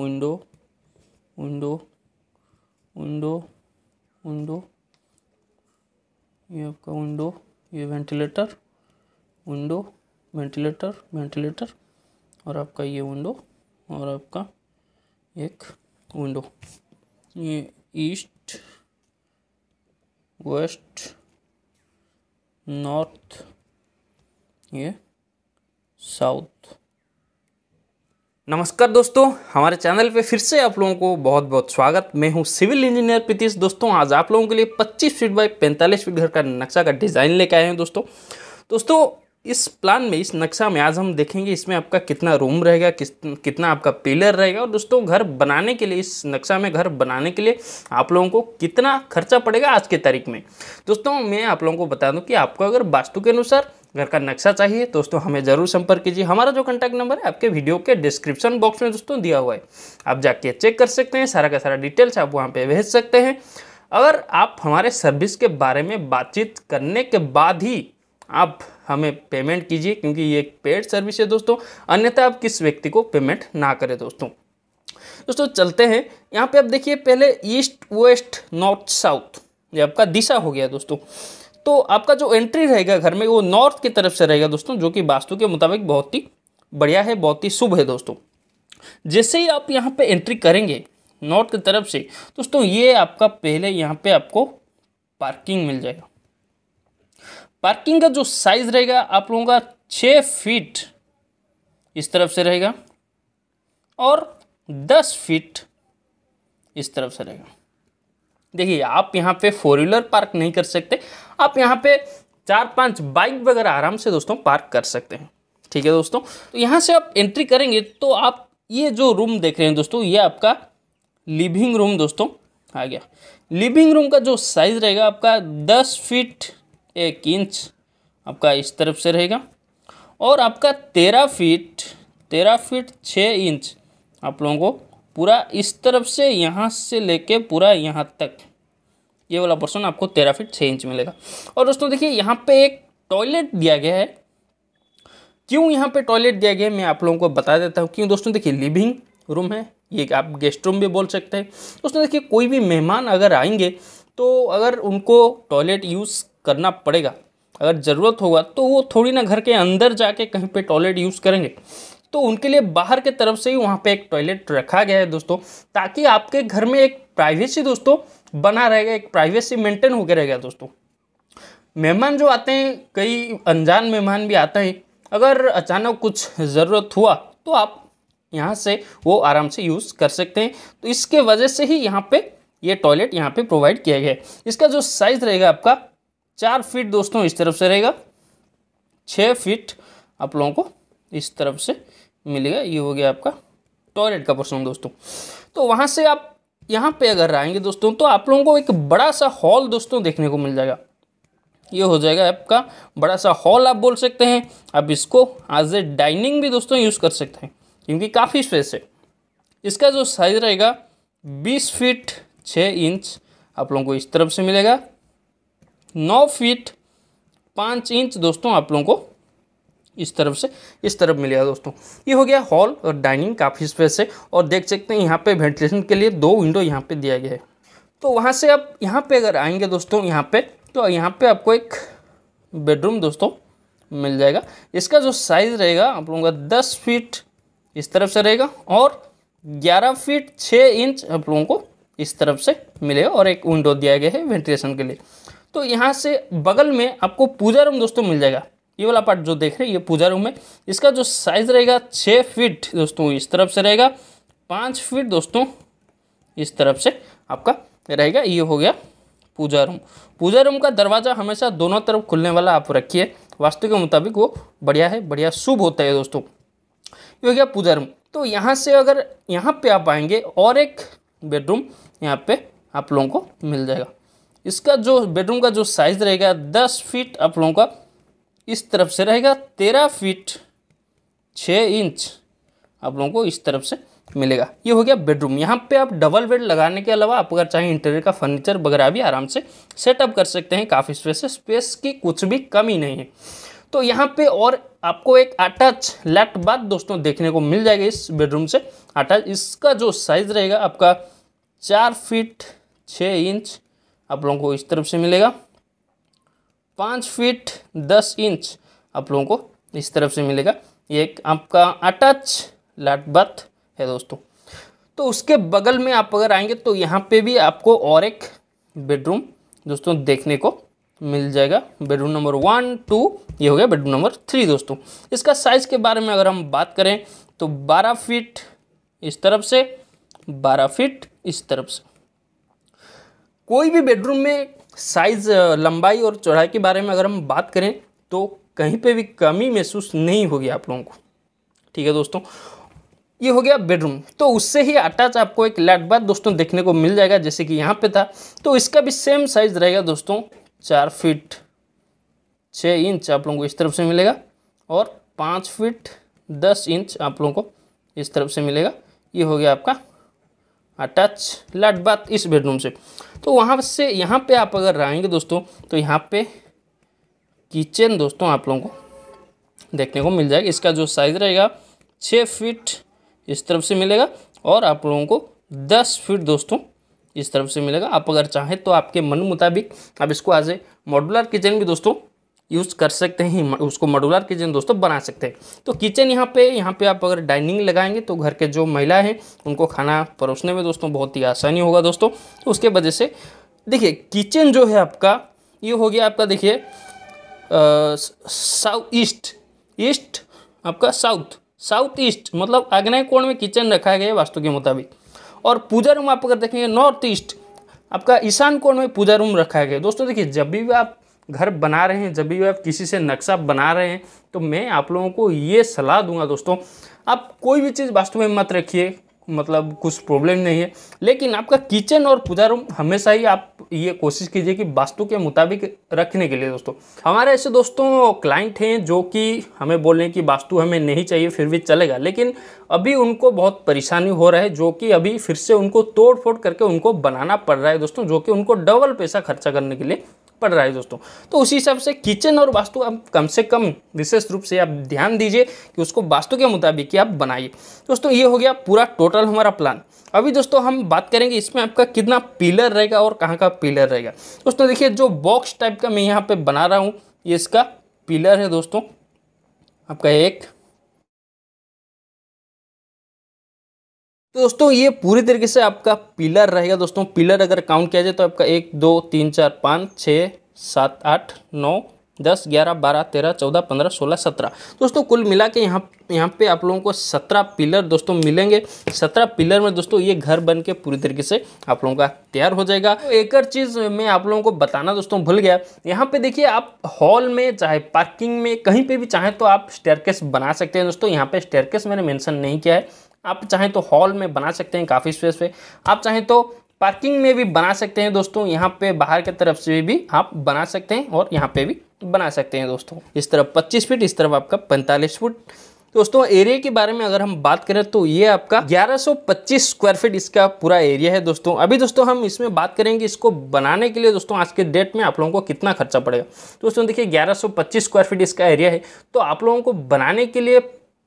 window window window window ये आपका window ये वेंटिलेटर विंडो वेंटिलेटर वेंटिलेटर और आपका ये विंडो और आपका एक विंडो ये ईस्ट वेस्ट नॉर्थ ये साउथ नमस्कार दोस्तों हमारे चैनल पे फिर से आप लोगों को बहुत बहुत स्वागत मैं हूँ सिविल इंजीनियर प्रीतिश दोस्तों आज आप लोगों के लिए 25 फीट बाय 45 फीट घर का नक्शा का डिज़ाइन लेके आए हैं दोस्तों दोस्तों इस प्लान में इस नक्शा में आज हम देखेंगे इसमें आपका कितना रूम रहेगा किस कितना आपका पिलर रहेगा और दोस्तों घर बनाने के लिए इस नक्शा में घर बनाने के लिए आप लोगों को कितना खर्चा पड़ेगा आज के तारीख में दोस्तों मैं आप लोगों को बता दूँ कि आपको अगर वास्तु के अनुसार घर का नक्शा चाहिए दोस्तों हमें ज़रूर संपर्क कीजिए हमारा जो कॉन्टैक्ट नंबर है आपके वीडियो के डिस्क्रिप्शन बॉक्स में दोस्तों दिया हुआ है आप जाके चेक कर सकते हैं सारा का सारा डिटेल्स आप वहाँ पर भेज सकते हैं अगर आप हमारे सर्विस के बारे में बातचीत करने के बाद ही आप हमें पेमेंट कीजिए क्योंकि ये एक पेड सर्विस है दोस्तों अन्यथा आप किस व्यक्ति को पेमेंट ना करें दोस्तों दोस्तों चलते हैं यहाँ पे आप देखिए पहले ईस्ट वेस्ट नॉर्थ साउथ ये आपका दिशा हो गया दोस्तों तो आपका जो एंट्री रहेगा घर में वो नॉर्थ की तरफ से रहेगा दोस्तों जो कि वास्तु के मुताबिक बहुत ही बढ़िया है बहुत ही शुभ है दोस्तों जैसे ही आप यहाँ पे एंट्री करेंगे नॉर्थ की तरफ से दोस्तों ये आपका पहले यहाँ पे आपको पार्किंग मिल जाएगा पार्किंग का जो साइज रहेगा आप लोगों का छः फीट इस तरफ से रहेगा और दस फीट इस तरफ से रहेगा देखिए आप यहाँ पे फोर व्हीलर पार्क नहीं कर सकते आप यहाँ पे चार पांच बाइक वगैरह आराम से दोस्तों पार्क कर सकते हैं ठीक है दोस्तों तो यहाँ से आप एंट्री करेंगे तो आप ये जो रूम देख रहे हैं दोस्तों ये आपका लिविंग रूम दोस्तों आ गया लिविंग रूम का जो साइज़ रहेगा आपका दस फीट एक इंच आपका इस तरफ से रहेगा और आपका तेरह फीट तेरह फीट छः इंच आप लोगों को पूरा इस तरफ से यहाँ से लेके पूरा यहाँ तक ये वाला पोर्सन आपको तेरह फीट छः इंच मिलेगा और दोस्तों देखिए यहाँ पे एक टॉयलेट दिया गया है क्यों यहाँ पे टॉयलेट दिया गया है मैं आप लोगों को बता देता हूँ क्यों दोस्तों देखिए लिविंग रूम है ये आप गेस्ट रूम भी बोल सकते हैं दोस्तों देखिए कोई भी मेहमान अगर आएंगे तो अगर उनको टॉयलेट यूज़ करना पड़ेगा अगर ज़रूरत होगा तो वो थोड़ी ना घर के अंदर जाके कहीं पे टॉयलेट यूज़ करेंगे तो उनके लिए बाहर के तरफ से ही वहाँ पे एक टॉयलेट रखा गया है दोस्तों ताकि आपके घर में एक प्राइवेसी दोस्तों बना रहेगा एक प्राइवेसी मेंटेन होकर रहेगा दोस्तों मेहमान जो आते हैं कई अनजान मेहमान भी आते हैं अगर अचानक कुछ ज़रूरत हुआ तो आप यहाँ से वो आराम से यूज़ कर सकते हैं तो इसके वजह से ही यहाँ पे ये टॉयलेट यहाँ पे प्रोवाइड किया गया है इसका जो साइज़ रहेगा आपका चार फीट दोस्तों इस तरफ से रहेगा छः फीट आप लोगों को इस तरफ से मिलेगा ये हो गया आपका टॉयलेट का पोर्शन दोस्तों तो वहाँ से आप यहाँ पे अगर आएंगे दोस्तों तो आप लोगों को एक बड़ा सा हॉल दोस्तों देखने को मिल जाएगा ये हो जाएगा आपका बड़ा सा हॉल आप बोल सकते हैं आप इसको एज ए डाइनिंग भी दोस्तों यूज़ कर सकते हैं क्योंकि काफ़ी स्पेस है इसका जो साइज़ रहेगा बीस फीट छः इंच आप लोगों को इस तरफ से मिलेगा नौ फीट पाँच इंच दोस्तों आप लोगों को इस तरफ से इस तरफ मिलेगा दोस्तों ये हो गया हॉल और डाइनिंग काफ़ी स्पेस है और देख सकते हैं यहाँ पे वेंटिलेशन के लिए दो विंडो यहाँ पे दिया गया है तो वहाँ से आप यहाँ पे अगर आएंगे दोस्तों यहाँ पे तो यहाँ पे आपको एक बेडरूम दोस्तों मिल जाएगा इसका जो साइज़ रहेगा आप लोगों का दस फीट इस तरफ से रहेगा और ग्यारह फीट छः इंच आप लोगों को इस तरफ से मिलेगा और एक विंडो दिया गया है वेंटिलेशन के लिए तो यहाँ से बगल में आपको पूजा रूम दोस्तों मिल जाएगा ये वाला पार्ट जो देख रहे हैं ये पूजा रूम है इसका जो साइज रहेगा छः फीट दोस्तों इस तरफ से रहेगा पाँच फीट दोस्तों इस तरफ से आपका रहेगा ये हो गया पूजा रूम पूजा रूम का दरवाज़ा हमेशा दोनों तरफ खुलने वाला आप रखिए वास्तु के मुताबिक वो बढ़िया है बढ़िया शुभ होता है दोस्तों ये हो गया पूजा रूम तो यहाँ से अगर यहाँ पे आप आएंगे और एक बेडरूम यहाँ पे आप लोगों को मिल जाएगा इसका जो बेडरूम का जो साइज़ रहेगा दस फीट आप लोगों का इस तरफ से रहेगा तेरह फीट छः इंच आप लोगों को इस तरफ से मिलेगा ये हो गया बेडरूम यहाँ पे आप डबल बेड लगाने के अलावा आप अगर चाहे इंटीरियर का फर्नीचर वगैरह भी आराम से सेटअप कर सकते हैं काफ़ी स्पेस है स्पेस की कुछ भी कमी नहीं है तो यहाँ पे और आपको एक अटैच लैट बाथ दोस्तों देखने को मिल जाएगा इस बेडरूम से अटैच इसका जो साइज़ रहेगा आपका चार फीट छः इंच आप लोगों को इस तरफ से मिलेगा पाँच फीट दस इंच आप लोगों को इस तरफ से मिलेगा ये एक आपका अटच लाट बर्थ है दोस्तों तो उसके बगल में आप अगर आएंगे तो यहाँ पे भी आपको और एक बेडरूम दोस्तों देखने को मिल जाएगा बेडरूम नंबर वन टू ये हो गया बेडरूम नंबर थ्री दोस्तों इसका साइज़ के बारे में अगर हम बात करें तो बारह फीट इस तरफ से बारह फीट इस तरफ से कोई भी बेडरूम में साइज़ लंबाई और चौड़ाई के बारे में अगर हम बात करें तो कहीं पे भी कमी महसूस नहीं होगी आप लोगों को ठीक है दोस्तों ये हो गया बेडरूम तो उससे ही अटैच आपको एक लैट बाद दोस्तों देखने को मिल जाएगा जैसे कि यहाँ पे था तो इसका भी सेम साइज़ रहेगा दोस्तों चार फिट छः इंच आप लोगों को इस तरफ से मिलेगा और पाँच फिट दस इंच आप लोगों को इस तरफ से मिलेगा ये हो गया आपका अटच लट बात इस बेडरूम से तो वहाँ से यहाँ पे आप अगर आएंगे दोस्तों तो यहाँ पे किचन दोस्तों आप लोगों को देखने को मिल जाएगा इसका जो साइज़ रहेगा छः फीट इस तरफ से मिलेगा और आप लोगों को दस फीट दोस्तों इस तरफ से मिलेगा आप अगर चाहें तो आपके मन मुताबिक आप इसको आज ए मॉडुलर किचन भी दोस्तों यूज़ कर सकते हैं उसको मॉडुलर किचन दोस्तों बना सकते हैं तो किचन यहाँ पे यहाँ पे आप अगर डाइनिंग लगाएंगे तो घर के जो महिला हैं उनको खाना परोसने में दोस्तों बहुत ही आसानी होगा दोस्तों तो उसके वजह से देखिए किचन जो है आपका ये हो गया आपका देखिए साउथ ईस्ट ईस्ट आपका साउथ साउथ ईस्ट मतलब आग्नेय कोण में किचन रखा गया है वास्तु के मुताबिक और पूजा रूम आप अगर देखेंगे नॉर्थ ईस्ट आपका ईशान कोण में पूजा रूम रखा गया दोस्तों देखिए जब भी आप घर बना रहे हैं जब भी आप किसी से नक्शा बना रहे हैं तो मैं आप लोगों को ये सलाह दूंगा दोस्तों आप कोई भी चीज़ वास्तव में मत रखिए मतलब कुछ प्रॉब्लम नहीं है लेकिन आपका किचन और पूजा रूम हमेशा ही आप ये कोशिश कीजिए कि वास्तु के मुताबिक रखने के लिए दोस्तों हमारे ऐसे दोस्तों क्लाइंट हैं जो कि हमें बोल रहे हैं कि वास्तु हमें नहीं चाहिए फिर भी चलेगा लेकिन अभी उनको बहुत परेशानी हो रहा है जो कि अभी फिर से उनको तोड़ फोड़ करके उनको बनाना पड़ रहा है दोस्तों जो कि उनको डबल पैसा खर्चा करने के लिए पड़ रहा है दोस्तों तो उसी हिसाब से किचन और वास्तु आप कम से कम विशेष रूप से आप ध्यान दीजिए कि उसको वास्तु के मुताबिक ही आप बनाइए दोस्तों ये हो गया पूरा टोटल हमारा प्लान अभी दोस्तों हम बात करेंगे इसमें आपका कितना पिलर रहेगा और कहाँ का पिलर रहेगा दोस्तों देखिए जो बॉक्स टाइप का मैं यहाँ पर बना रहा हूँ ये इसका पिलर है दोस्तों आपका एक तो दोस्तों ये पूरी तरीके से आपका पिलर रहेगा दोस्तों पिलर अगर काउंट किया जाए तो आपका एक दो तीन चार पाँच छः सात आठ नौ दस ग्यारह बारह तेरह चौदह पंद्रह सोलह सत्रह दोस्तों कुल मिला के यहाँ यहाँ पे आप लोगों को सत्रह पिलर दोस्तों मिलेंगे सत्रह पिलर में दोस्तों ये घर बन के पूरी तरीके से आप लोगों का तैयार हो जाएगा तो एक और चीज़ मैं आप लोगों को बताना दोस्तों भूल गया यहाँ पे देखिए आप हॉल में चाहे पार्किंग में कहीं पे भी चाहें तो आप स्टेयरकेस बना सकते हैं दोस्तों यहाँ पे स्टेयरकेस मैंने मैंशन नहीं किया है आप चाहें तो हॉल में बना सकते हैं काफ़ी स्पेस पे आप चाहें तो पार्किंग में भी बना सकते हैं दोस्तों यहाँ पे बाहर की तरफ से भी आप बना सकते हैं और यहाँ पे भी बना सकते हैं दोस्तों इस तरफ 25 फीट इस तरफ आपका 45 फुट दोस्तों एरिया के बारे में अगर हम बात करें तो ये आपका 1125 स्क्वायर फीट इसका पूरा एरिया है दोस्तों अभी दोस्तों हम इसमें बात करेंगे इसको बनाने के लिए दोस्तों आज के डेट में आप लोगों को कितना खर्चा पड़ेगा दोस्तों देखिए 1125 स्क्वायर फीट इसका एरिया है तो आप लोगों को बनाने के लिए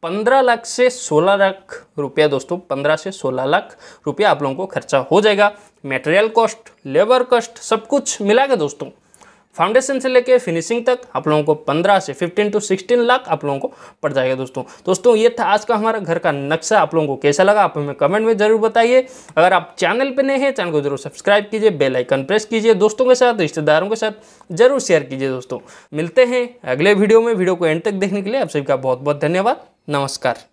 पंद्रह लाख से सोलह लाख रुपया दोस्तों पंद्रह से सोलह लाख रुपया आप लोगों को खर्चा हो जाएगा मेटेरियल कॉस्ट लेबर कॉस्ट सब कुछ मिला के दोस्तों फाउंडेशन से लेके फिनिशिंग तक आप लोगों को 15 से 15 टू 16 लाख आप लोगों को पड़ जाएगा दोस्तों दोस्तों ये था आज का हमारा घर का नक्शा आप लोगों को कैसा लगा आप हमें कमेंट में जरूर बताइए अगर आप चैनल पे नए हैं चैनल को जरूर सब्सक्राइब कीजिए बेल आइकन प्रेस कीजिए दोस्तों के साथ रिश्तेदारों के साथ जरूर शेयर कीजिए दोस्तों मिलते हैं अगले वीडियो में वीडियो को एंड तक देखने के लिए आप सभी का बहुत बहुत धन्यवाद नमस्कार